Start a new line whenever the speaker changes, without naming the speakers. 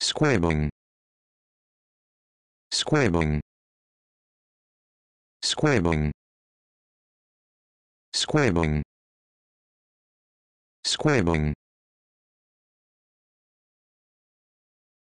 squabbling squabbling squabbling squabbling squabbling